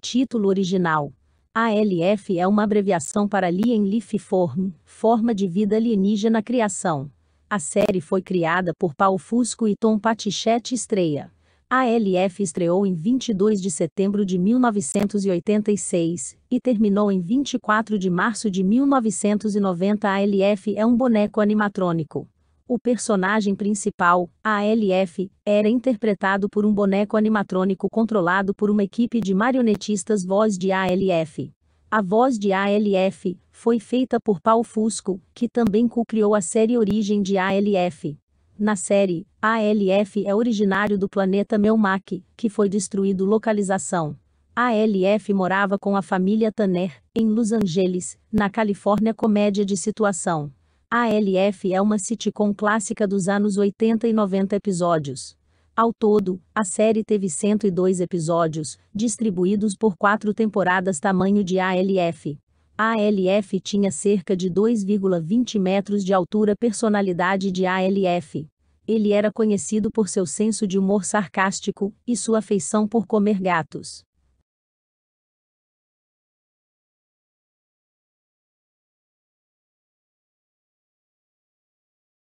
Título original. ALF é uma abreviação para Alien Leaf Form, forma de vida alienígena criação. A série foi criada por Paul Fusco e Tom Patichette Estreia. ALF estreou em 22 de setembro de 1986 e terminou em 24 de março de 1990. ALF é um boneco animatrônico. O personagem principal, ALF, era interpretado por um boneco animatrônico controlado por uma equipe de marionetistas voz de ALF. A voz de ALF foi feita por Paul Fusco, que também co-criou a série Origem de ALF. Na série, ALF é originário do planeta Melmac, que foi destruído localização. ALF morava com a família Tanner, em Los Angeles, na Califórnia Comédia de Situação. ALF é uma sitcom clássica dos anos 80 e 90 episódios. Ao todo, a série teve 102 episódios, distribuídos por quatro temporadas tamanho de ALF. A ALF tinha cerca de 2,20 metros de altura personalidade de ALF. Ele era conhecido por seu senso de humor sarcástico e sua afeição por comer gatos.